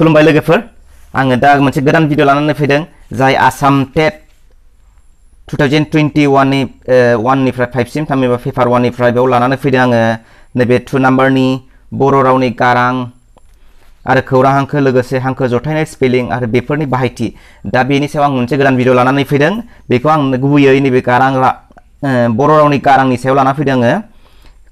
kulumbai lagi fir, angga dag mace gadan video lana ne fideng zai asam tet 2021 ni 1 ni 5 sim, tami ba fifar 1 ni 5 be ulana ne fideng number ni boro rau ni garang, ada keura hangke lega se hangke zotai ne spelling, ada be fir ni bahai ti, dabi ni se wang mace gadan video lana ne fideng, be kwang ne gubu yoi ni be garang la, boro ni garang ni se ulana fideng angga.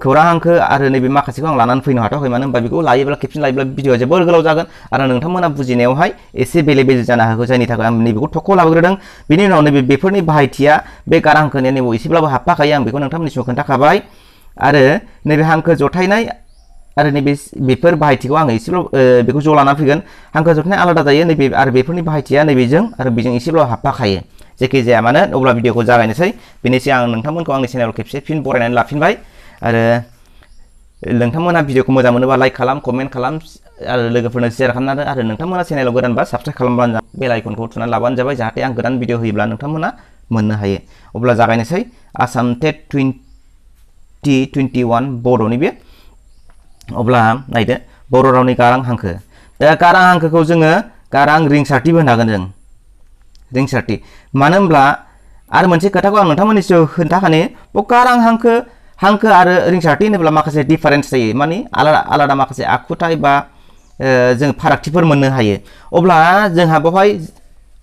खौरां हांखो आरो नैबे माखासेखौ आं लानानै फैनो हाथावाखै मानो होनबा बेखौ लायोब्ला खेबसिन लायोब्ला भिडिअआ जोबोर गोलाव जागोन आरो नोंथांमोना बुजिनायावहाय एसे बेले बेजे जानो हागौ जायनि थाखाय आं नैबेखौ थख' लाबोग्रोदों बेनि उनाव नैबे बेफोरनि बाहायथिया बे गारां नैबे एसेब्लाबो जथायनाय आरो नैबे बेफोर बाहायथिखौ आङो एसेब्लाबो ज' लाना फैगोन हांखो जथायनाया आलादा जायो नैबे आरो बेफोरनि बाहायथिया नैबेजों आरो बेजों एसेब्लाबो हाबफाखायो जेखि जाया मानो अब्ला भिडिअखौ जागायनोसै बेनिसै आं नोंथांमोनखौ आंनि चेनेलाव खेबसे फिन बरायनानै लाफिनबाय आरो नोंथांमोना भिडिअखौ मोजां मोनोबा लाइक खालाम कमेन्ट खालाम आरो लोगोफोरनो सेयार खालामनानै आरो नोंथांमोना चेनेलाव गोदानबा साबस्क्राइब खालामबानो बेल आइकनखौ थुनानै लाबानो जाबाय जाहाथे आं गोदान भिडिअ होयोब्ला नोंथांमोना मोननो हायो अब्ला जागायनोसै Assam TET twenty twenty one बड'नि बे अब्ला नायदो बर' रावनि गारां हांखो दा गारां हांखोखौ जोङो गारां रिंसारथिबो होनो हागोन जों रिंसारथि मानो होनब्ला आरो मोनसे खोथाखौ आं नोंथांमोननि सिगाङाव खोन्थाखानो गारां हांखो हांखो और रिंसारथि होनोब्ला माखासे डिफारेन्स जायो माने आलादा आलादा माखासे आखुथाय बा जों फारागथिफोर मोननो हायो अब्ला जोंहा बेवहाय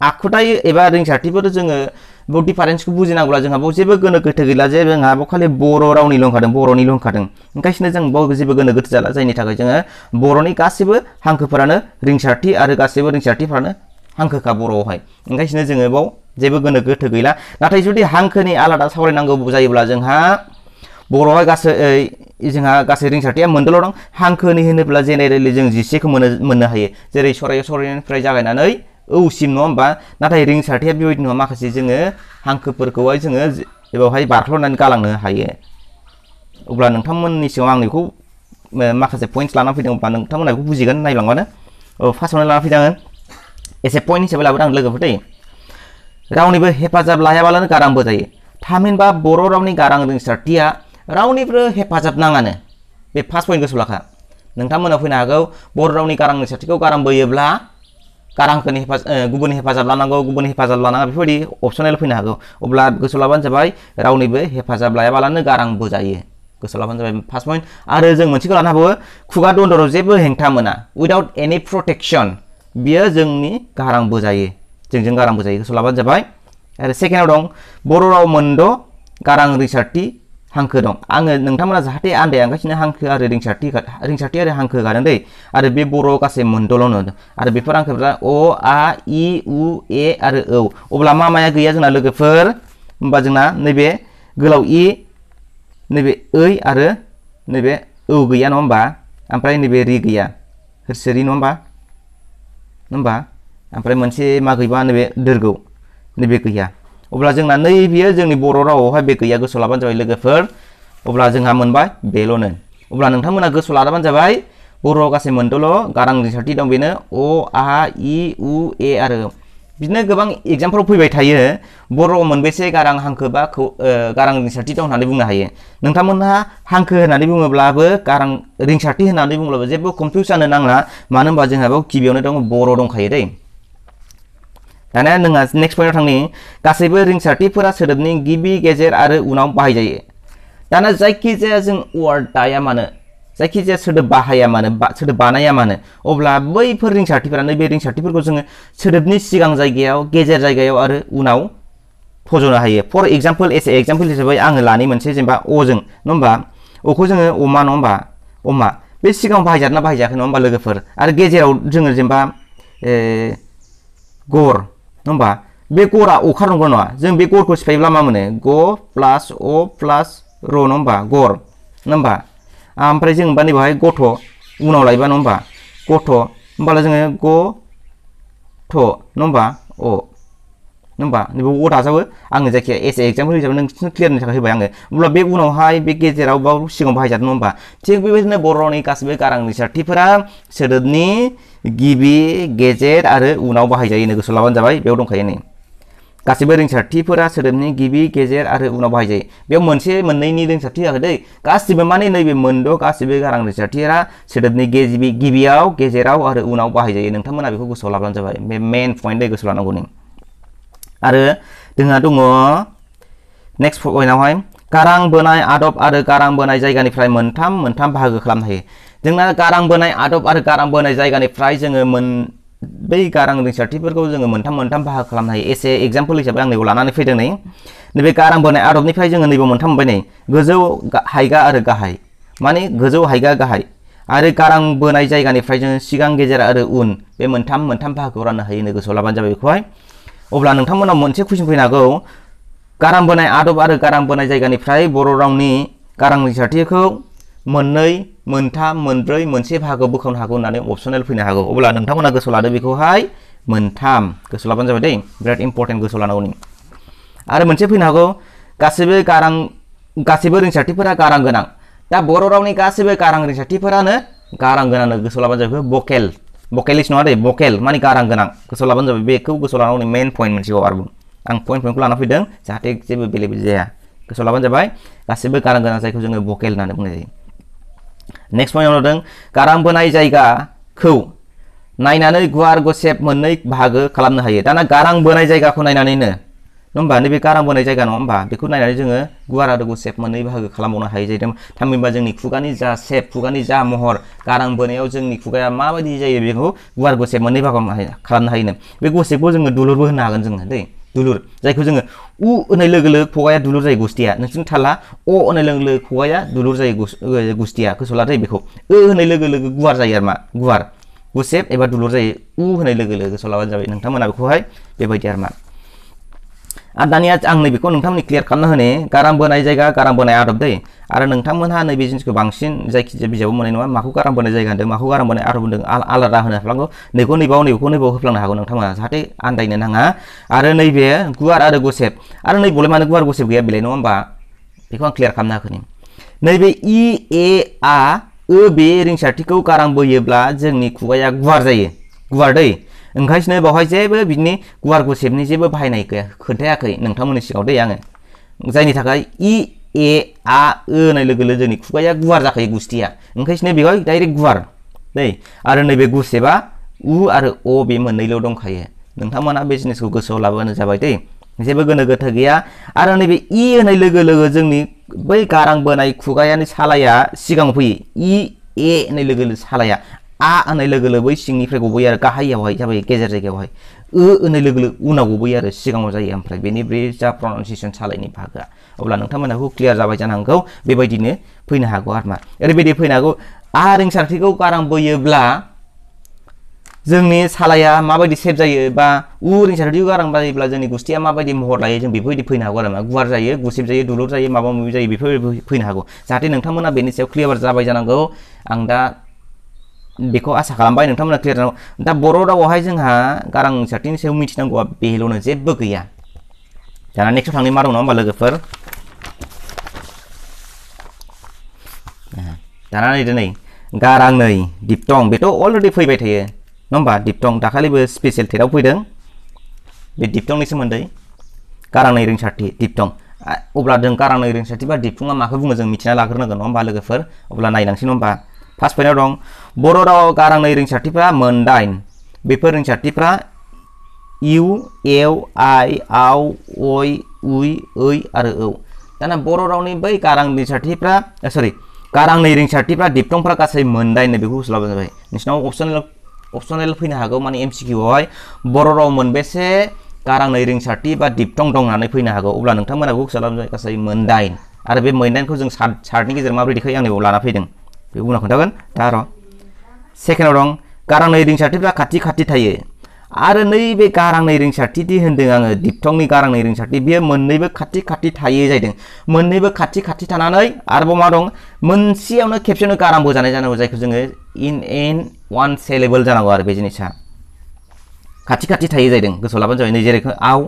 आखुथाय एबा रिंसारथिफोर जोङो बेयाव डिफारेन्सखौ बुजिनांगौब्ला जोंहा बेयाव जेबो गोनो गोथो गैला जे जोंहा बेयाव खालि बर' रावनिल' ओंखारदों बर'निल' ओंखारदों ओंखायनो जों बेयाव जेबो गोनो गोथो जाला जायनि थाखाय जोङो बर'नि गासैबो हांखोफोरानो रिंसारथि आरो गासैबो रिंसारथिफ्रानो हांखोखा बर'आवहाय ओंखायनो जोङो बेयाव जेबो गोनो गोथो गैला नाथाय जुदि हांखोनि आलादा सावरायनांगौ जायोब्ला जोंहा बर'आ गासै जोंहा गासै रिंसारथिया मोनदोल' दं हांखोनि होनोब्ला जेनेरेलि जों जिसेखौ मोनो मोननो हायो जेरै सराय सरायनिफ्राय जागायनानै औसिम नङा होमबा नाथाय रिंसारथिया बेबायदि नङा माखासे जोङो हांखोफोरखौहाय जोङो बेवहाय बारख्ल'नानै गालांनो हायो अब्ला नोंथांमोननि सिगाङाव आं बेखौ माखासे पइन्ट्स लानानै फैदों अब्ला नोंथांमोना बेखौ बुजिगोन नायलांबानो औ फार्स्टआवनो लाना फैदों आङो एसे पइन्ट हिसाबै लाबोदों आं लोगोफोर दै रावनिबो हेफाजाब लायाबालानो गारांबो जायो थामहिनबा बर' रावनि गारां रिंसारथिया रावनिफ्रो हेफाजाब नाङानो बे फार्स्ट पइन्ट गोसोआव लाखा नोंथांमोना फैनो हागौ बर' रावनि गारांनि सेथिखौ गारां बोयोब्ला गारांखौनि हेफाजाब गुबुननि हेफाजाब लानांगौ गुबुननि हेफाजाब लानाङा बेफोरबायदि अपसनेल फैनो हागौ अब्ला गोसोआव जाबाय रावनिबो हेफाजाब लायाबालानो गारां बोजायो गोसोआव जाबाय फार्स्ट पइन्ट आरो जों मोनसेखौ लानो हाबावो खुगा दन्दराव जेबो हेंथा मोना उइदाउट एनि प्रटेकसन बियो जोंनि गारां बोजायो जोंजों गारां बोजायो गोसोआव जाबाय आरो सेकेन्डआव दं बर' राव मोनद' गारां रिसार्टि हांखो दं आङो नोंथांमोना जाहाथे आन्दायागासिनो हांखो आरो रिंसारथि रिंसारथि आरो हांखो गादों दै आरो बे बर' गासै मोनद'लावनो आरो बेफोर हांखोफ्रा अ आ इ उ ए आरो औ अब्ला मा माया गैया जोंना लोगोफोर होमबा जोंना नैबे गोलाव इ नैबे ओइ आरो नैबे औ गैया नङा होमबा ओमफ्राय नैबे रि गैया होरसोरि नङा होमबा होमबा ओमफ्राय मोनसे मा गैबा नैबे दोरगौ नैबे गैया o b l a अब्ला ज a ं न i नैबेयो जोंनि ब a रावाव हाय बे ग ै य o गोसो ल ा a ा a ो जाबाय लोगोफोर अब्ला ज ो n ह a म ो न ब o य बेल'नो अब्ला नोंथांमोना गोसो लाबानो जाबाय बर'आव गासै मोनद'ल' गारां रिंसारथि दं बेनो अ आ इ उ ए आरो ब ि द ि न e b ो ब ां ए ग m ज ा म फ ो र ा a फैबाय थायो बर'आव मोनबेसे गारां हांखो बा ख g ग ा a ां रिंसारथि दं ह n न न ा न ै ब ुं न a हायो न ों थ a ं म n न ह ा हांखो होननानै ब ु ङ ो a ् ल ा ब ो ग n g ां र िं स ा र थ na ो i b u n g बुङोब्लाबो जेबो क u s a n na nang ा a m a n ा न b a ो न n g ज a b ह ा बेयाव गिबियावनो दङ बर' द ं ख y य dai. नेक्स्ट पॉइंट थी गासैबो रिंसारथिफोरा सोदोबनि गिबी गेजेर आरो उनाव जाए दाना जाया जो वार्ड दाया मानो जाया सोदोब बाहाया मानो बा, बनाया मानो अब्ला बैफोर रिंसारथिफोरा नैबे रिंसारथिफोरखौ जो सोदोबनि सिगां जायगायाव गेजेर जायगायाव आरो उनाव फज'नो हायो फर एग्जाम्पल एस एग्जाम्पल हिसाबै आङो लानाय मोनसे जेनेबा अजों नङा होमबा अखौ जोङो अमा नङा होमबा अमा बे सिगां बाहायजादों ना बाहायजायाखै नङा होमबा लोगोफोर आरो गेजेराव जोङो जेनेबा गर नंबर बे गोरा ओखारनांगौ नङा जों बे गोरखौ सिफायोब्ला मा मोनो गो प्लास ओ प्लास र' नंबर गोर नंबर ओमफ्राय जों बा नैबेवहाय गथ' उनाव लायबा नंबर गथ' होनबाला जोङो गथ' नंबर ओ होमबा नैबे अ थासाबो एग्जाम्पल हिसाबै नोंसोरनो क्लियारनि थाखाय होबाय आङो अब्ला बे उनावहाय बे गेजेराव बा सिगाङाव बाहायजादों होमबा थिग बेबायदिनो बर'नि गासैबो गारां रिसार्थिफोरा सोदोबनि गिबि गेजेर आरो उनाव बाहायजायो गोसो लाबानो जाबाय बेयाव दंखायो नै गासैबो रिंसारथिफोरा सोदोबनि गिबि गेजेर मेन पॉइंट दै गोसोआव आरो जोंहा दङ नेक्स्ट पइन्टआवहाय गारां बोनाय आदब आरो गारां बोनाय जायगानिफ्राय मोनथाम मोनथाम बाहागो खालामनो हायो जोंना गारां बोनाय आदब आरो गारां बोनाय जायगानिफ्राय जोङो मोन बै गारां रिंसारथिफोरखौ जोङो मोनथाम मोनथाम बाहागो खालामनो हायो एसे एग्जाम्पल हिसाबै आं नैबे लानानै फैदों नै नैबे गारां बोनाय आदबनिफ्राय जोङो नैबे मोनथाम मोनबाय नै गोजौ हायगा आरो गाहाय माने गोजौ हायगा गाहाय आरो गारां बोनाय जायगानिफ्राय जोङो सिगां गेजेर आरो उन बे मोनथाम मोनथाम बाहागोआव राननो हायो नोगोसोआव लाबानो जाबाय बेखौहाय अब्ला नोंथांमोनाव मोनसे कुइसन फैनो हागौ गारां बोनाय आदब आरो गारां बोनाय जायगानिफ्राय बर' रावनि गारां रिंसारथिखौ मोननै मोनथाम मोनब्रै मोनसे बाहागो बोखावनो हागौ होननानै अपसनेल फैनो हागौ अब्ला नोंथांमोना गोसोआव लादो बेखौहाय मोनथाम गोसोआव लाबानो जाबाय दै बिराद इम्पर्टेन्ट गोसोआव लानांगौनि आरो मोनसे फैनो हागौ गासैबो गारां गासैबो रिंसारथिफोरा गारां गोनां दा बर' रावनि गासैबो गारां रिंसारथिफोरानो गारां गोनांनो गोसोआव लाबानो जाबाय बकेलिस्ट नङा दे बकेल माने गारां गोनां गोसोआव लाबानो जाबाय बेखौ गोसोआव लानानै हनै मेन पइन्ट मोनसेखौ आरोबाव पॉइंट पइन्ट को लाना फैदों जाहाथे जेबो बेले बेजे जाया गोसोआव लाबानो जाबाय गासैबो गारां गोनां जायखौ जोङो बकेल होननानै बुंनाय जायो नेक्स्ट पइन्टआव नुदों गारां बोनाय जायगाखौ नायनानै गुवार गुसेब मोननै बाहागो खालामनो हायो दाना गारां बोनाय जायगाखौ नायनानैनो होमबा नैबे गारां बोनाय जायगा नङा होमबा बेखौ नायनानै जोङो गुवार आरो सेप मोननै बाहागो खालामबावनो हायो जाहैदों थामहिनबा जोंनि खुगानि जा सेप खुगानि जा महर गारां बोनायाव जोंनि खुगाया माबायदि जायो बेखौ गुवार गुसेब मोननै बाहागो खालामनो हायोनो बे गुसेबखौ जोङो दुलुरबो होनो हागोन जोङो दै दुलुर जायखौ जोङो उ होनाय लोगो लोगो खगाया दुलुर जायो गुस्थिया नोंसोरनि थाला अ होनाय लोगो लोगो खगाया दुलुर जायो गुस्थिया गोसोआव लादो बेखौ ओ होनाय लोगो लोगो गुवार जायो आरो मा गुवार गुसेब एबा दुलुर जायो उ होनाय लोगो लोगो गोसोआव जाबाय नोंथांमोना बेखौहाय बेबायदि आरो मा आरो दानिया आं नैबेखौ नोंथांमोननि क्लियार खालामना होनो गाराम बोनाय जायगा गाराम बोनाय आदब दै आरो नोंथांमोनहा नैबे जिनिसखौ बांसिन जायखिजाया बिजाबाव मोननाय नङा माखौ गाराम बोनाय जायगा होन्दों माखौ गाराम बोनाय आदब होन्दों आलादा होनो हाफ्लांगौ नैखौ नैबाव नैबेखौ नैबाव होफ्लांनो हागौ नोंथांमोना जाहाथे आन्दायनो नाङा आरो नैबे गुवार आरो गुसेब आरो नैबेलाय मानो गुवार गुसेब गैया बेलाय नङा होमबा बेखौ आं क्लियार खालामना होखोनि नैबे इ ए आ ओ बे रिंसारथिखौ गारां बोयोब्ला जोंनि खुगाया गुवार जायो गुवार दै ओंखायनो बावहाय जेबो बिनि गुवार गुसेबनि जेबो बाहायनाय खोन्थायाखै नोंथांमोननि सिगाङाव दै आङो इ ए आ ओ होनाय लोगो लोगो जोंनि खुगाया गुवार जाखायो गुस्थिया ओंखायनो बेवहाय डाइरेक्ट गुवार दै आरो नैबे गुसेबा उ आरो अ बे मोननैल' दंखायो नोंथांमोना बे जिनिसखौ गोसोआव लाबोबानो जाबाय दै जेबो गोनो गोथो गैया आरो नैबे इ होनाय लोगो लोगो जोंनि बै गारां बोनाय खुगायानो सालाया सिगां फैयो इ ए होननाय लोगो लोगो सालाया आ होननाय लोगो लोगो बै सिंनिफ्राय गबोयो ओ होननाय लोगो लोगो उनाव गबोयो आरो सिगाङाव जायो ओमफ्राय बेनि बे जा प्रनाउन्सिएसन सालायनि बाहागोआ अब्ला नोंथांमोनाखौ क्लियार जाबाय जानांगौ बेबायदिनो फैनो हागौ आरो मा ओरैबायदि फैनो हागौ आ रिंसारथिखौ गारांबोयोब्ला जोंनि सालाया माबायदि सेभ जायो बा उ रिंसारथिखौ गारां बायोब्ला जोंनि गुस्थिया माबायदि महर लाइए जो बेफोरबायदि फैन हागौ आरो मा गुवार जायो गुसेब जायो दुलुर जायो माबा माबि जायो बेफोरबायदि फैनो हागौ जाहाथे नोंथांमोना बेनि सायाव क्लियार आं बेखौ आसा खालामबाय नोंथांमोना क्लियार दा बर' रावावहाय जोंहा गारां जाथिनि सायाव मिथिनांगौआ बेल'नो जेबो गैया दाना नेक्स्टआव थांनाय मा दं नङा होमबा लोगोफोर दाना नै दिनै गारां नै दिप्टं बेथ' अलरेडि फैबाय थायो नङा होमबा दिप्टं दाखालिबो स्पेसियेल टेटआव फैदों बे दिप्टंनि सोमोन्दै गारां नै रिंसारथि दिप्टं अब्ला जों गारां नै रिंसारथि बा दिप्टङा माखौ बुङो जों मिथिना लाग्रोनांगोन नङा होमबा लोगोफोर अब्ला नायनांसै नङा होमबा पास पॉइन्टआव दं बर' राव गारांनै रोंसारथिफ्रा मोनदाइन बेफोर रोंसारथिफ्रा इउ एव आइ आव अय उइ ओइ आरो औ दाना बर' रावनि बै गारां रिंसारथिफ्रा सरि गारांनै रिंसारथिफ्रा दिप्टंफ्रा गासै मोनदाइन बेखौ गोसोलाबानो जाबाय नोंसिनाव अपसनेल अपसनेल फैनो हागौ माने एमसिकिउआवहाय बर' राव मोनबेसे गारांनै रिंसारथि बा दिप्टं दं होननानै फैनो हागौ अब्ला नोंथांमोनाबो गोसो लाबानो जाबाय गासै मोनदाइन आरो बे मोनदाइनखौ जों सार्ट सार्टनि गेजेराव माबोरै देखायो आं नैबाव लाना फैदों गुना खोन्थागोन दा र' सेकेन्डआव दं गारां नै रिंसारथिफ्रा खाथि खाथि थायो आरो नैबे गारां नै रिंसारथि दि होन्दों आङो दिपथंनि गारां नै रिंसारथि बेयो मोननैबो खाथि खाथि थायो जाहैदों मोननैबो खाथि खाथि थानानै आरोबाव मा दं मोनसेयावनो खेबसेयावनो गारां बोजानाय जानांगौ जायखौ जोङो इन एन वान सेलेबल जानांगौ आरो बे जिनिसा खाथि खाथि थायो जाहैदों गोसोआव लाबानो जाबाय नै जेरैखौ आव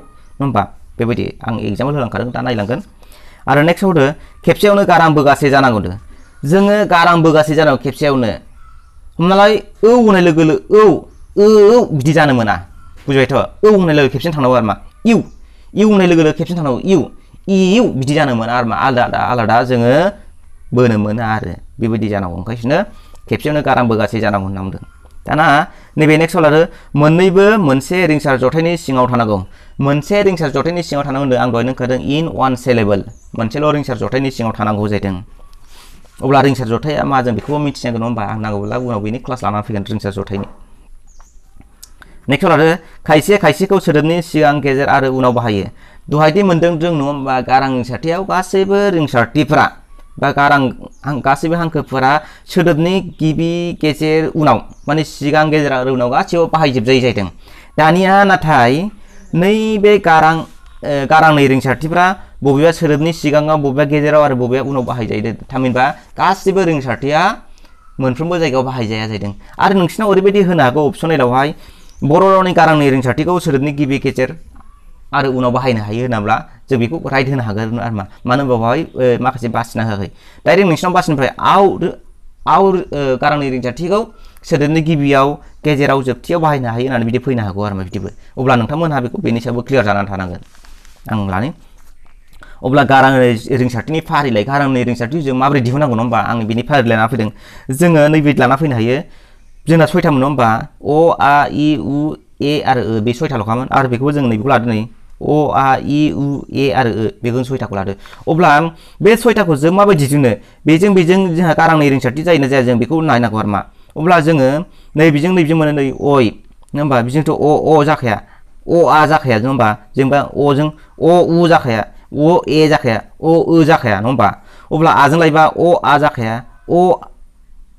होमबा बेबायदि आं एग्जाम्पल होलांखादों दा नायलांगोन आरो नेक्स्ट होदो खेबसेयावनो गारां बोगासे जानांगौदो जोङो गारां बोगासे जानांगौ खेबसेयावनो हमना लाय औ होनाय लोगो लोगो औ औ बिदि जानो मोना बुजिबायथ' औ होनाय लोगो खेबसेनो थांनांगौ आरो मा इउ इउ होनाय लोगो लोगो खेबसेनो थांनांगौ इउ इउ बिदि जानो मोना आरो मा आलादा आलादा जोङो बोनो मोना आरो बेबायदि जानांगौ ओंखायसोनो खेबसेयावनो गारां बोगासे जानांगौ होनना बुंदों दाना नैबे नेक्स्ट आरो मोननैबो मोनसे रिंसार जथायनि सिङाव थानांगौ मोनसे रिंसार जथायनि सिङाव थानांगौ होन्दों आं दहाय नोंखादों इन वान सेलेबल मोनसेल' रिंसार जथायनि सिङाव थानांगौ जाहैदों अब्ला रिंसार जथाया मा जो भी मिथिनांगोन ना होमबा आं नांगौब्ला उनाव बेनि क्लास लाना फैगोन रिंसार जथायनि नेक्स्ट आरो खायसे खायसेखौ सोदोबनि सिगां गेजेर आरो उनाव बाहायो दहायदि मे जों नङा होमबा गारां रिंसारथियाव गासैबो रिंसारथिफोरा बा गारां गासैबो हांखोफोरा सोदोबनि गिबि गेजेर उनाव माने सिगां गेजेर आरो उनाव गासैबो बाहायजोबजायो जाहैदों दानिया नाथाय नैबे गारां गारां नै रिंसारथिफ्रा बबेबा सोदोबनि सिगाङाव बबेबा गेजेराव आरो बबेबा उनाव बाहायजायो थामहिनबा गासिबो रिंसारथिया मोनफ्रोमबो जायगायाव बाहायजाया जाहैदों आरो नोंसिनाव ओरैबायदि होनो हागौ अपसनेलावहाय बर' रावनि गारांनि रिंसारथिखौ सोदोबनि गिबि गेजेर आरो उनाव बाहायनो हायो होनाब्ला जों बेखौ राइट होनो हागोन आरो मा मानो होनबा बेवहाय माखासे बासिना होआखै डाइरेक्ट नोंसिनाव बासिनिफ्राय आव आव गारांनि रिंसारथिखौ सोदोबनि गिबियाव गेजेराव जोबथियाव बाहायनो हायो होननानै बिदि फैनो हागौ आरो मा बिदिबो अब्ला नोंथांमोनहा बेखौ बेनि सायावबो क्लियार जानानै थानांगोन आं लानो अब्ला गारां रिंसारथिनि फारिलाइ गारांनि रिंसारथि जों माबोरै दिहुननांगौ नङा होमबा आं बिनि फारिलाइ लाना फैदों जोङो नैबे लाना फैनो हायो जोंना सयथामोन नङा होमबा अ आ इ उ ए आरो ओ बे सयथाल'खामोन आरो बेखौबो जों नैबेखौ लादो नै अ आ इ उ ए आरो ओ बेखौ सयथाखौ लादो अब्ला बे सयथाखौ जों माबायदि दिहुनो बेजों बेजों जोंहा गारांनि रिंसारथि जायोना जाया जों बेखौ नायनांगौ आरो मा अब्ला जोङो नैबेजों नैबेजों मोनो नै अय होमबा बेजोंथ' अ अ जाखाया o आ जाखाया जों होमबा जेनेबा o जों o u जाखाया e o a जाखाया o ö जाखाया नङा होमबा अब्ला a जों लायोबा e e o जाखाया o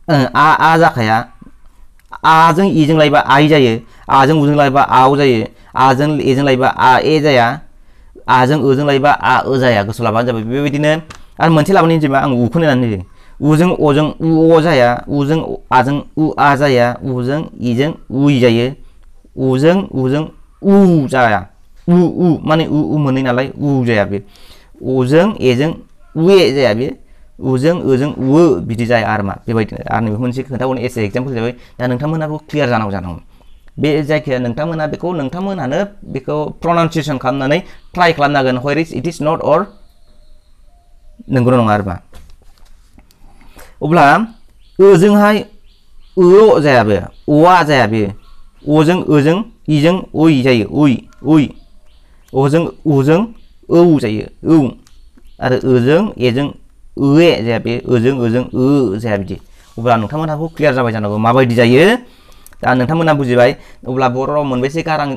a a जाखाया a जों e जों जायो a जों u जों जायो a जों e जों लायोबा जाया a जों ö जों लायोबा a ö जाया गोसो जाबाय बेबायदिनो आरो मोनसे लाबोनायनि जेनेबा आं उखौ नायनानै उजों अजों उ अ जाया उजों आजों उ आ जाया उजों इजों उ जायो उजों उजों उ जाया उ उ माने उ उ मोननै नालाय उ जाया बे अजों एजों उए जाया बे उजों ओजों उ बिदि जाया आरो मा बेबायदिनो आरो नैबे मोनसे खोन्थाबावनो एसे एग्जाम्पल जाबाय दा नोंथांमोनाबो क्लियार जानांगौ जानांगौ बे जायखिजाया नोंथांमोना बेखौ नोंथांमोनानो बेखौ प्रनाउन्सिएसन खालामनानै ट्राइ खालामनांगोन हवेर इट इज नट अर नंगौ नङा आरो मा अब्ला ओजोंहाय ओ जाया बे अआ जाया बे अजों ओजों इजों उइ जायो उइ उइ अजों उजों औ जायो औ आरो ओजों एजों ओए जाया बे ओजों ओजों ओ जाया बिदि अब्ला नोंथांमोनहाखौ क्लियार जाबाय जानांगौ माबायदि जायो दा नोंथांमोना बुजिबाय अब्ला बर' राव मोनबेसे गारां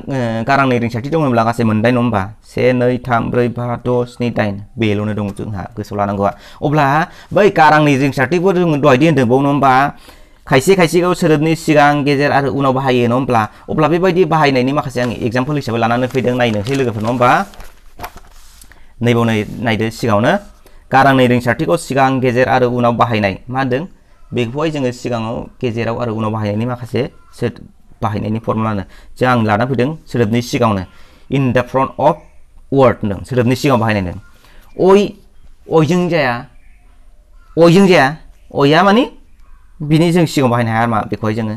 गारांनि रिंसारथि दं होनब्ला गासै मोनदाइन नङा होमबा से नै थाम ब्रै बा द' स्नि दाइन बेल'नो दं जोंहा गोसोआव लानांगौआ अब्ला बै गारांनि रिंसारथिबो जोङो दहायदि होनदोंबाव नङा होमबा खायसे खायसेखौ सोदोबनि सिगां गेजेर आरो उनाव बाहायो नङा होमब्ला अब्ला बेबायदि बाहायनायनि माखासे आं एग्जाम्पल हिसाबै लानानै फैदों नायनोसै लोगोफोर नङा होमबा नैबाव नै नायदो सिगाङावनो गारांनि रिंसारथिखौ सिगां गेजेर आरो उनाव बाहायनाय मा होनदों बेखौहाय जोङो सिगाङाव गेजेराव आरो उनाव बाहायनायनि माखासे सोद बाहायनायनि फर्मुलानो जे आं लाना फैदों सोदोबनि सिगाङावनो in the front of word होनदों सोदोबनि सिगाङाव बाहायनाय होनदों अय अयजों जाया अयजों जाया अया माने बिनि जो सिगाङाव बाहायनो हाया आरोमा बेखौहाय जोङो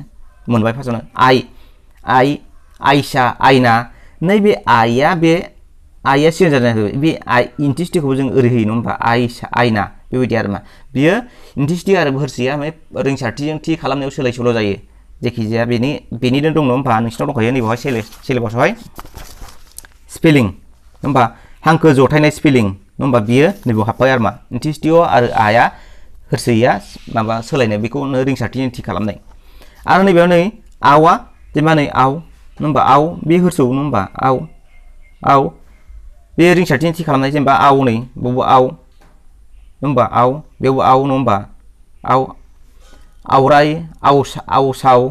मोनबाय फार्स्टआवनो आइ आइ नैबे आइया बे आईया सिगां जादों बे आइ इन्टिसिटिखौबो जों ओरै होयो नङा होमबा आइसा आइना बेबायदि आरोमा बियो इन्टिसिटि आरो बोरसिया माने रिंसारथिजों थि खालामनायाव सोल' जायो जायखिजाया बेनि बेनिनो दङ होमबा नोंसिनाव दंखायो नैबेवहाय सिलेबासावहाय स्पेलिं होमबा हांखो जथायनाय स्पेलिं होमबा बियो नैबेयाव हाब्बाय आरोमा इन्टिसिटिअ होरसैया माबा सोलायनाय बेखौनो रिंसारथिनि थि खालामनाय आरो नैबेयाव नै आवआ जेनेबा नै आव होनबा आव बे होरसौ होनबा आव आव बे रिंसारथिनि थि खालामनाय जेनेबा आव नै बेवबो आव होनबा आव बेवबो आव नङा होनबा आव आवराय आवसा आवसाव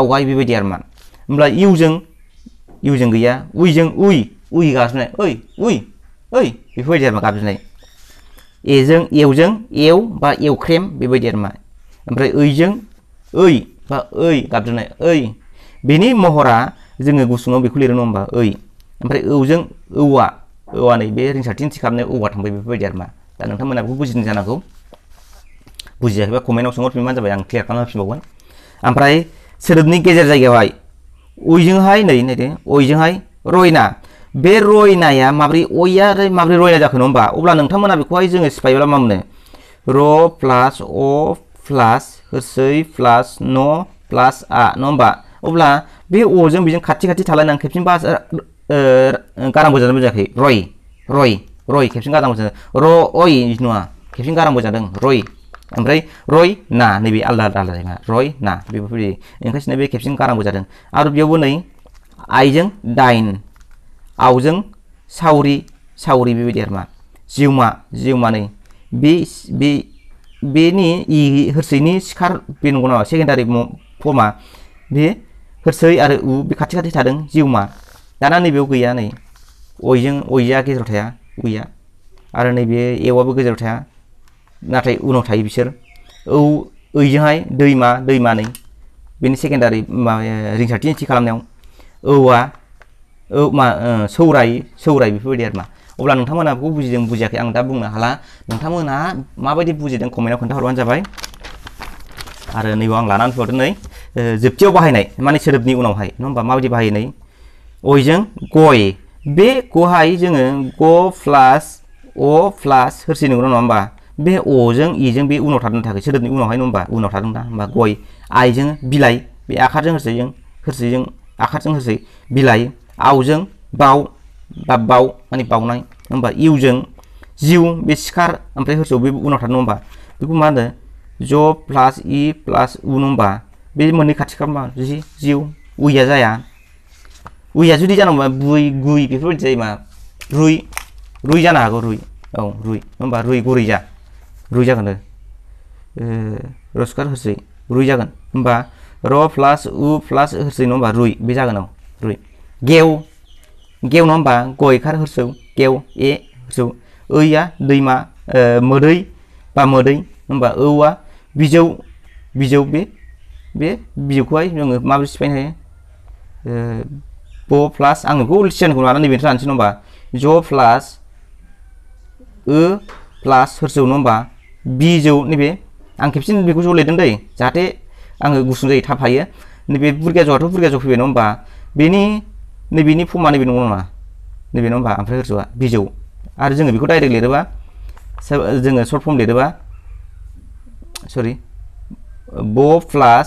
आवगाय बेबायदि आरोमा होमब्ला इउजों इउजों गैया उइजों उइ उइ गाबज्रिनाय ओइ उइ ओइ बेफोरबायदि आरोमा गाबज्रिनाय एजों एवजों एव बा एवख्रेम बेबायदि आरो मा ओमफ्राय ओइजों ओइ बा ओइ गाबज्रिनाय ओइ बेनि महरा जोङो गुसुङाव बेखौ लिरो नङा होमबा ओइ ओमफ्राय औजों औवा औवा नै बे रिंसारथिंथि खालामनाय औवा थांबाय बेफोरबायदि आरो मा दा नोंथांमोना बेखौ बुजिदों जानांगौ बुजियाखैबा कमेन्टआव सोंहरफिनबानो जाबाय आं क्लियार खालामना होफिनबावगोन ओमफ्राय सोदोबनि गेजेर जायगायावहाय उइजोंहाय नै नैदे अइजोंहाय रयना बे रयनाया माब्रै अया माब्रै रयना जाखो नङा होमबा अब्ला नोंथांमोना बेखौहाय जोङो सिफायोब्ला मा मोनो र' प्लास अ प्लास होसै प्लास न' प्लास आ नङा होमबा अब्ला बे अजों बेजों खाथि खाथि थालायनानै खेबसिन बास गारांबो जादों जायाखै रय रय रय खेबसिन गारांबो जादों र' अय नङा खेबसिन गारांबो जादों रय ओमफ्राय रय ना नैबे आलदा आलदा जाहैबाय रय ना बेफोरबायदि ओंखायनो बे खेबसिन गारांबो जादों आरो बेयावबो नै आइजों दाइन आवजों सावरि सावरि बेबायदि आरोमा जिउमा जिउमानै बे बे बेनि इ होरसैनि सिखार बे नंगौ नामा सेकेन्डारि फर्मा बे होरसै आरो उ बे खाथि खाथि थादों जिउमा दाना नैबेयाव गैया नै अयजों अयआ गेजेराव थाया उया आरो नैबे एवाबो गेजेराव थाया नाथाय उनाव थायो बिसोर औ ओइजोंहाय दैमा दैमा नै बेनि सेकेन्डारि माबा रिंसारथि थि खालामनायाव औआ मा सौरायो सौरायो बेफोरबायदि आरो ना अब्ला नोंथांमोना बेखौ बुजिदों बुजियाखै आं दा बुंनो हाला नोंथांमोना माबायदि बुजिदों कमेन्टआव खोन्थाहरबानो जाबाय आरो नैबेयाव आं लानानै फैबावदों नै जोबथियाव बाहायनाय माने सोदोबनि उनावहाय नङा होमबा माबायदि बाहायो नै अयजों गय बे गहाय जोङो ग प्लास अ प्लास होरसिनांगौ नङा होमबा बे अजों इजों बे उनाव थादों थाखाय सोदोबनि उनावहाय नङा होमबा उनाव थादों ना होमबा गय आइजों बिलाइ बे आखारजों होरसैजों होरसैजों आखारजों होरसै बिलाइ आवजों बाव बा बाव माने बावनाय होमबा इउजों जिउ बे सिखार ओमफ्राय होसौ बे उनाव थाङो होमबा बेखौ मा होनो ज प्लास इ प्लास उन होमबा बे मोननै खाथि खाला जि जिउ उइया जाया उइया जुदि जानांगौबा बुइ गुइ बेफोरबायदि जायो मा रुइ रुइ जानो हागौ रुइ औ रुइ होमबा रुइ गुरै जा रुइ जागोन आरो रसकार होसै रुइ जागोन होमबा र प्लास उ प्लास होसै नङा होमबा रुइ बे जागोन औ रुइ gel gel nó bà coi khát hết sướng gel é sướng ơi á đi mà ờ, mờ đi bà mờ đi nó bà ưu á ví dụ ví dụ biết biết ví dụ quay người mà biết spain hay bo plus ăn ngủ listen của nó đi bên sản xin nó bà jo plus ư plus hết sướng nó bà ví dụ anh kiếm lên này bé आं खेबसेनो बेखौ ज' लिरदों दै जाहाथे आङो गुसुं जायो cái हायो नैबे बुरगा cái बुरगा ज' फैबाय नङा bên बेनि नैबेनि फर्मा नैबे नंगौ नङा नैबे नङा होमबा ओमफ्राय गोजौआ बिजौ आरो जोङो बेखौ डाइरेक्ट लिरोबा जोङो सर्ट फर्म लिरोबा सरि ब प्लास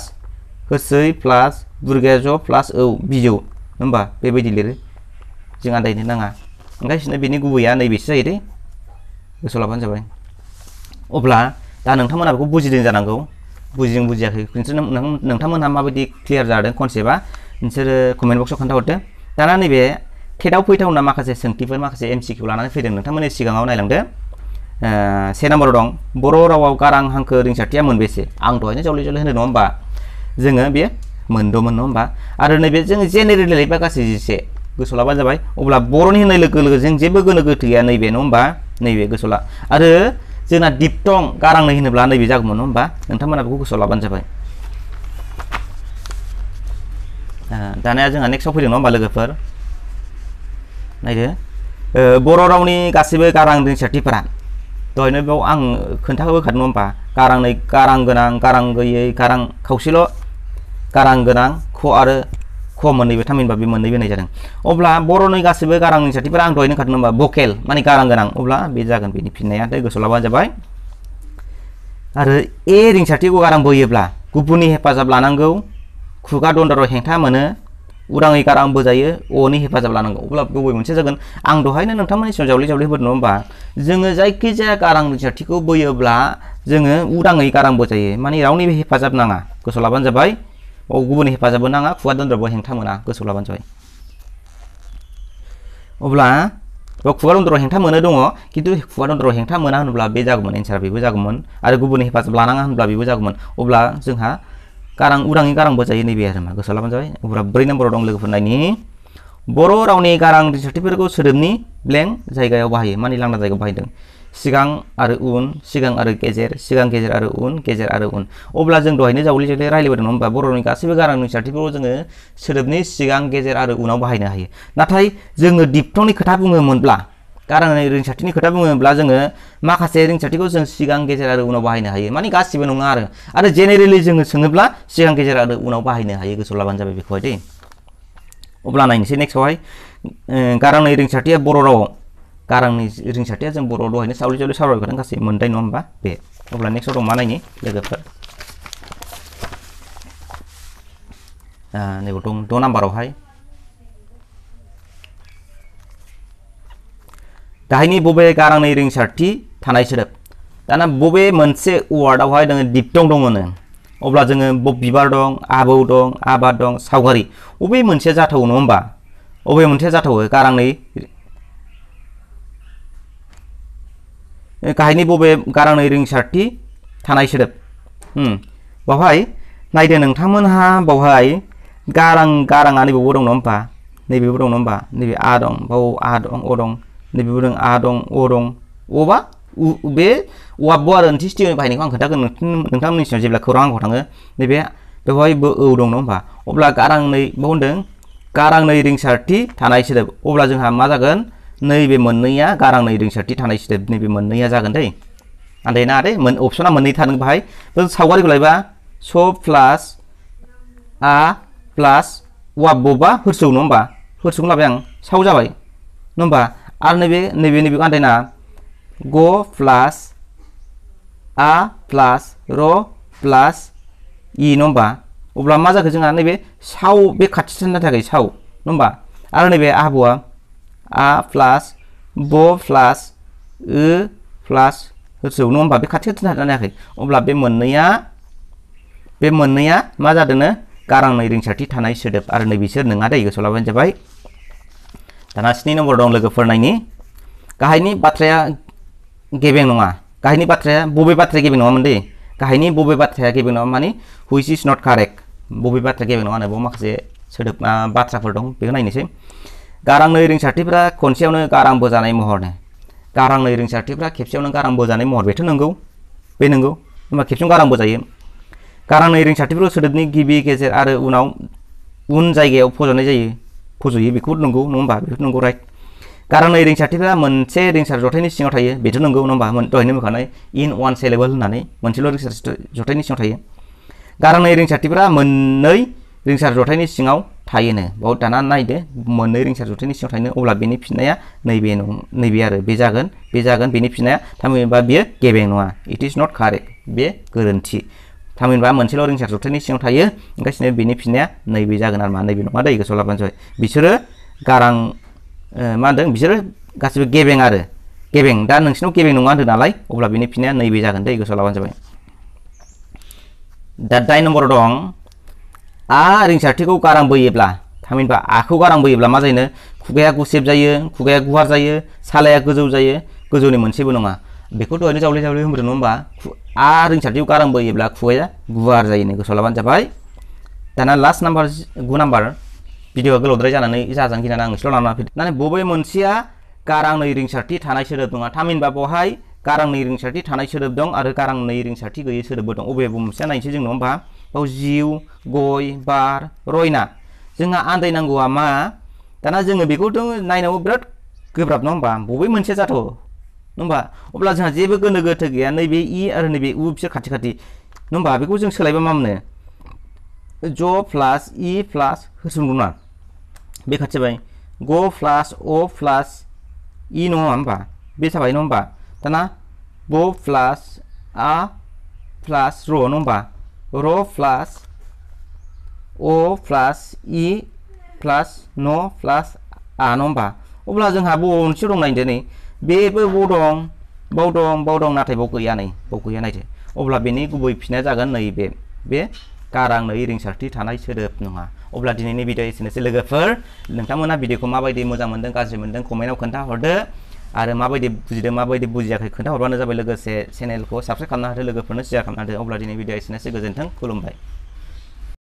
होसै प्लास दुर्गाज' प्लास औ बिजौ होमबा बेबायदि लिरो जों आन्दायनो नाङा ओंखायनो बेनि गुबैया नैबेसो जाहैदों गोसोआव लाबानो जाबाय अब्ला दा नोंथांमोना बेखौ बुजिदों जानांगौ बुजिदों बुजियाखै नोंथांमोनहा माबायदि क्लियार जादों कनसेप्टआ नोंसोरो कमेन्ट बक्सआव खोन्थाहरदो दाना नैबे टेटआव फैथावना माखासे सोंथिफोर माखासे एम सि किउ लानानै फैदों नोंथांमोननि सिगाङाव नायलांदो से नाम्बाराव दं बर' रावाव गारां हांखो रिंसारथिया मोनबेसे आं दहायनो जावले जावले होनो नङा होमबा जोङो बे मोनद'मोन नङा होमबा आरो नैबे जों जेनेरेलि बा गासै जिसे गोसोआव लाबानो जाबाय अब्ला बर'नि होननाय लोगो लोगो जों जेबो गोनो गोथो गैया नैबे नङा होमबा नैबे गोसोआव ला आरो जोंना दिपटं गारांनै होनोब्ला नैबे जागौमोन नङा होमबा नोंथांमोना बेखौ गोसोआव लाबानो जाबाय दानिया जोंहा नेक्स्टआव फैदों नङा होमबा लोगोफोर नायदो बर' रावनि गासैबो गारां रिंसारथिफोरा दहायनो बेयाव आं खोन्थाबोखादों नङा होमबा गारां नै गारां गोनां गारां गैयै गारां खावसेल' गारां गोनां ख आरो ख मोननैबो थामहिनबा बे मोननैबो होनाय जादों अब्ला बर'नि गासैबो गारां रिंसारथिफोरा आं दहायनो होनखादों होमबा भकेल माने गारां गोनां अब्ला बे जागोन बेनि फिननाया गोसोआव लाबानो जाबाय आरो ए रिंसारथिखौ गारां बोयोब्ला गुबुननि हेफाजाब लानांगौ खुगा दन्दाराव हेंथा मोनो उदाङै गारांबो जायो अ'नि हेफाजाब लानांगौ अब्ला गुबै मोनसे जागोन आं दहायनो नोंथांमोननि सिगाव जावले जावले होदों नङा होमबा जोङो जायखिजाया गारां रिंसारथिखौ बोयोब्ला जोङो उदाङै गारांबो जायो माने रावनिबो हेफाजाब नाङा गोसो लाबानो जाबाय अ गुबुननि हेफाजाबबो नाङा खुगा दन्द्राबो हेंथा मोना गोसो लाबानो जाबाय अब्ला खुगा दन्द्राव हेंथा मोनो दङ किन्तु खुगा दन्द्राव हेंथा मोना होनोब्ला बे जागौमोन एन्सारा बेबो जागौमोन आरो गुबुननि हेफाजाब लानाङा होनब्ला बेबो जागौमोन अब्ला जोंहा गारां उदाङै गारां बजायो नैबे आरो मा गोसो लाबानो जाबाय उब्रा ब्रै नम्बराव दं लोगोफोर नायनि बर' रावनि गारां रिंसारथिफोरखौ सोदोबनि ब्लेंक जायगायाव बाहायो मानि लांदां जायगायाव बाहायदों सिगां आरो उन सिगां आरो केजर, सिगां केजर आरो उन केजर आरो उन अब्ला जों दहायनो जावलि होमबा बर'नि सिगां आरो नाथाय karena ini ring chatting kita punya belajar nggak, maka sharing chatting itu sih sekarang kejar ada unah bahaya nih, mana gas sih benung ada generally sih nggak sengit lah, sekarang kejar ada unah bahaya nih, itu sulap banget sih bikin aja, upload nih, sih next why, eh, karena ini ring chatting ya bororo, karena ini ring chatting ya aja bororo ini sauli sauli sauli karena kasih mentai nomba, be, upload next orang mana ini, ya gitu, ah, ini butung, dua nomor why. दाहायनि बबे गारांनि रिंसारथि थानाय सोदोब दाना बबे मोनसे वार्डआवहाय नोङो दिप्टं दङनो अब्ला जोङो बब बिबार दं आबौ दं आबाद दं सावगारि बबे मोनसे जाथावो नङा होमबा बबे मोनसे जाथावो गारांनि गाहायनि बबे गारांनि रिंसारथि थानाय सोदोब बावहाय नायदो नोंथांमोनहा बावहाय गारां गाराङा नैबेबो दं नङा होमबा नैबेबो दं नङा होमबा नैबे आ दं बाव आ दं अ दं नैबेबो आ दं अ दं अबा बे अआबो आरो ओंथि स्टिउनि बाहायनायखौ आं खोन्थागोन नोंथांमोननि सिगाङाव जेब्ला खौरांआव थाङो नैबे बेवहाय बो औ दं नङा होमबा अब्ला गारां नै बेयाव होनदों गारां नै रिंसारथि थानाय सोदोब अब्ला जोंहा मा जागोन नैबे मोननैया गारां नै रिंसारथि थानाय सोदोब नैबे मोननैया जागोन दै आन्दायना आदै मोन अपसना मोननै थादों बाहाय जों सावगारिखौ लायोबा स प्लास आ प्लास वाब बबा होरसौ नङा होमबा होरसौखौ लाबाय आं साव जाबाय नङा होमबा आरो नैबे नैबे नैबेखौ आन्दायनाङा ग प्लास आ प्लास र प्लास इ नङा ह a म ब ा अ ब i n ा a n जाखो जोंहा नैबे स ा n बे t ा थ ि स ि h न ा थाखाय साव a ङ ा ह b म a ा आरो नैबे आब'आ आ प्लास ब प s ल ा स ओ प ् ल e स होसौ नङा होमबा बे ख a थ ि खाथि थानानै थायाखै अब्ला a े म ो न n ै य a ब a मोननैया मा ज ा द ो i न ो n ा र ां न ै रिंसारथि थानाय सोदोब आरो नै बिसोर न a ा दै गोसोआव लाबानो जाबाय दाना स्नि नम्बर दं लोगोफोर बाथ्राया गेबें नङा गाहायनि बाथ्राया बबे बाथ्राया गेबें नङामोन दे गाहायनि बबे बाथ्राया गेबें नङा माने हुइच इज नट कारेक्ट बबे बाथ्राया गेबें नङा होनो बेयाव माखासे सोदोब बाथ्राफोर दं बेखौ नायनोसै गारां नै रिंसारथिफ्रा खनसेयावनो गारांबो जानाय महरनो गारां नै खेबसेयावनो गारांबो जानाय महर बेथ' नंगौ बे नंगौ होमबा खेबसेयावनो गारांबो जायो गारां नै रिंसारथिफोरखौ सोदोबनि गिबि गेजेर आरो उनाव उन जायगायाव फज'नाय जायो फज'यो बेखौ नंगौ नङा होमबा बेखौ नंगौ राइट कारण नै रिंसारथिफोरा मोनसे रिंसार जथायनि सिङाव थायो बेथ' नंगौ नङा होमबा दहायनो बोखानाय इन वान सेलेबल होननानै मोनसेल' रिंसार जथायनि सिङाव थायो कारण नै रिंसारथिफोरा मोननै रिंसार जथायनि सिङाव थायोनो बाव दाना नायदो मोननै रिंसार जथायनि सिङाव थायोनो अब्ला बेनि फिननाया नैबे नैबे आरो बे जागोन बे जागोन बेनि फिननाया थामहिनबा बियो गेबें नङा इट इज नट कारेक्ट बे गोरोन्थि थामहिनबा मोनसेल' रिंसार जथायनि सिङाव थायो ओंखायनो बेनि फिननाया नैबे जागोन आरो मा नैबे नङा दै गोसोआव लाबानो जाबाय बिसोरो गारां मा होनदों बिसोरो गासिबो गेबें आरो गेबें दा नोंसिनाव गेबें नङा होन्दों नालाय अब्ला बेनि फिननाया नैबे जागोन दै गोसोआव लाबानो जाबाय दा दाइन नम्बर दं आ रिंसारथिखौ गारां बोयोब्ला थामहिनबा आखौ गारां बोयोब्ला मा जायोनो खुगाया गुसेब जायो खुगाया गुवार जायो सालाया गोजौ जायो गोजौनि मोनसेबो नङा बेखौ दहायनो जावले जावले होनबोदों नङा होमबा आरो रिंसारथियाव गारांबो होयोब्ला खुगाया गुवार जायो नै गोसोआव लाबानो जाबाय दाना लास्ट नाम्बार गु नाम्बार भिडिअआ गोलावद्राय जानानै जाजानो गिनानै आं एसेल' लाना फैदों माने बबे मोनसेया गारांनै रिंसारथि थानाय सोदोब नङा थामहिनबा बेवहाय गारांनै रिंसारथि थानाय सोदोब दं आरो गारांनै रिंसारथि गैयै सोदोबबो दं अबे मोनसेया नायनोसै जों नङा होमबा बेयाव जिउ गय बार रयना जोंहा आन्दायनांगौआ मा दाना जोङो बेखौ नायनांगौ बिराद गोब्राब नङा होमबा बबे मोनसेया जाथ' होमबा अब्ला जोंहा जेबो गोनो गोथो गैया नैबे इ आरो नैबे उ बिसोर खाथि खाथि होमबा बेखौ जों सोलायबा मा मोनो ज प्लास इ प्लास होसोमगौ ना बे खाथि जाबाय ग प्लास अ प्लास इ नङा होमबा बे जाबाय नङा होमबा दाना ब प्लास आ प्लास र नङा होमबा र प्लास अ इ प्लास न प्लास आ नङा होमबा अब्ला जोंहा बबा मोनसे दं नायदो नै b े ब ो बबाव दं बाव दं बाव दं नाथाय बाव गैया नै बाव गैया नायदो अब्ला बेनि गुबै फिना जागोन nai े बे गारां नै रिंसारथि थ ा न i य स n द ो ब नङा अब्ला दिनैनि भिडिअ ए स े न ो स i ल i n ो फ i र e ों थ ां म ो न ा भिडिअखौ म ा ब ा य द m a ो a ां म ो o ् द m ं गाज्रि म z न m द n d क n g k ् ट आ व ख ो न ् n ा ह र द ो आरो म ा ब a य द ि d ु ज ि द ों माबायदि बुजियाखै खोन्थाहरबानो जाबाय लोगोसे चेनेलखौ स ा ब स s क ् र ा k ब ख ा ल ा a न ा होदो लोगोफोरनो शेयार ख ा ल ा म a ा i ो द ो अ ब d ल ा i ि i ै भिडिअ एसेनोसै गोजोन्थों ख ु ल ु म ब